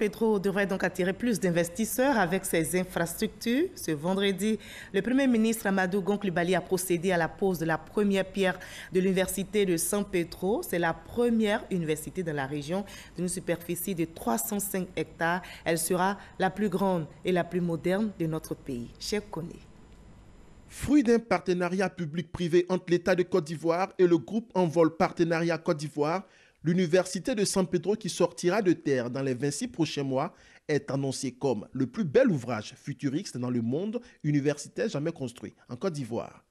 Pedro devrait donc attirer plus d'investisseurs avec ses infrastructures. Ce vendredi, le Premier ministre Amadou Gonklubali a procédé à la pose de la première pierre de l'Université de San Pedro. C'est la première université dans la région d'une superficie de 305 hectares. Elle sera la plus grande et la plus moderne de notre pays. Cher Koné. Fruit d'un partenariat public-privé entre l'État de Côte d'Ivoire et le groupe Envol Partenariat Côte d'Ivoire, L'université de San Pedro qui sortira de terre dans les 26 prochains mois est annoncée comme le plus bel ouvrage futuriste dans le monde universitaire jamais construit en Côte d'Ivoire.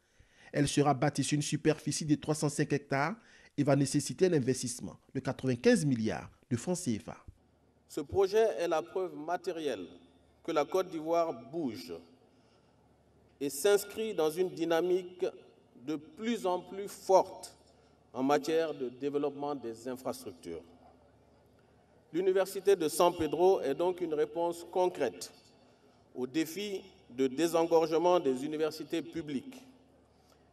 Elle sera bâtie sur une superficie de 305 hectares et va nécessiter un investissement de 95 milliards de francs CFA. Ce projet est la preuve matérielle que la Côte d'Ivoire bouge et s'inscrit dans une dynamique de plus en plus forte en matière de développement des infrastructures. L'Université de San Pedro est donc une réponse concrète au défi de désengorgement des universités publiques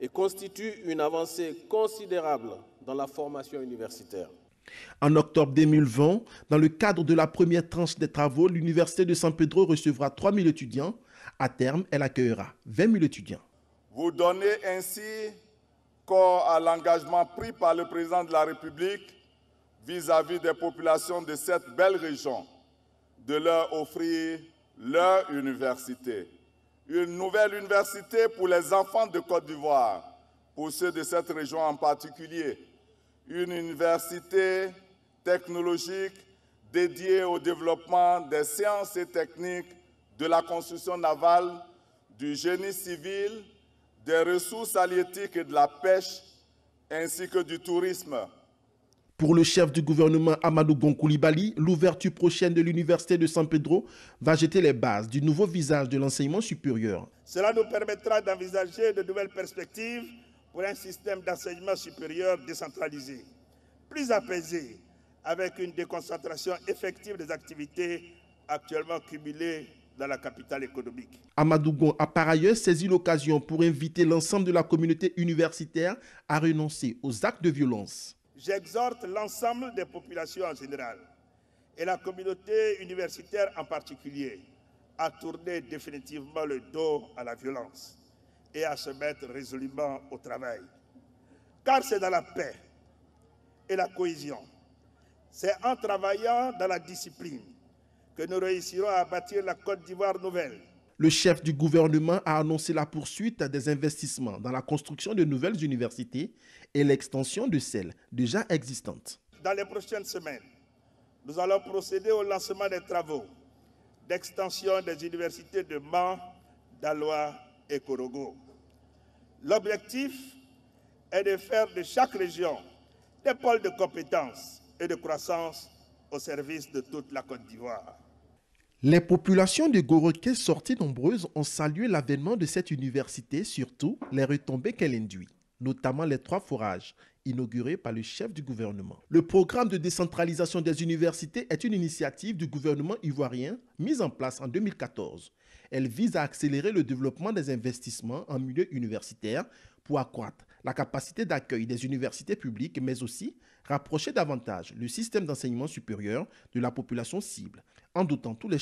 et constitue une avancée considérable dans la formation universitaire. En octobre 2020, dans le cadre de la première tranche des travaux, l'Université de San Pedro recevra 3 000 étudiants. À terme, elle accueillera 20 000 étudiants. Vous donnez ainsi corps à l'engagement pris par le président de la République vis-à-vis des populations de cette belle région de leur offrir leur université. Une nouvelle université pour les enfants de Côte d'Ivoire, pour ceux de cette région en particulier. Une université technologique dédiée au développement des sciences et techniques de la construction navale, du génie civil, des ressources halieutiques et de la pêche, ainsi que du tourisme. Pour le chef du gouvernement Amadou Gonkoulibaly, l'ouverture prochaine de l'université de San Pedro va jeter les bases du nouveau visage de l'enseignement supérieur. Cela nous permettra d'envisager de nouvelles perspectives pour un système d'enseignement supérieur décentralisé, plus apaisé, avec une déconcentration effective des activités actuellement cumulées dans la capitale économique. Amadougon a par ailleurs saisi l'occasion pour inviter l'ensemble de la communauté universitaire à renoncer aux actes de violence. J'exhorte l'ensemble des populations en général et la communauté universitaire en particulier à tourner définitivement le dos à la violence et à se mettre résolument au travail. Car c'est dans la paix et la cohésion, c'est en travaillant dans la discipline que nous réussirons à bâtir la Côte d'Ivoire nouvelle. Le chef du gouvernement a annoncé la poursuite des investissements dans la construction de nouvelles universités et l'extension de celles déjà existantes. Dans les prochaines semaines, nous allons procéder au lancement des travaux d'extension des universités de Mans, d'Alois et Corogo. L'objectif est de faire de chaque région des pôles de compétences et de croissance au service de toute la Côte d'Ivoire. Les populations de Goroké sorties nombreuses ont salué l'avènement de cette université, surtout les retombées qu'elle induit, notamment les trois forages inaugurés par le chef du gouvernement. Le programme de décentralisation des universités est une initiative du gouvernement ivoirien mise en place en 2014. Elle vise à accélérer le développement des investissements en milieu universitaire pour accroître la capacité d'accueil des universités publiques, mais aussi rapprocher davantage le système d'enseignement supérieur de la population cible, en dotant tous les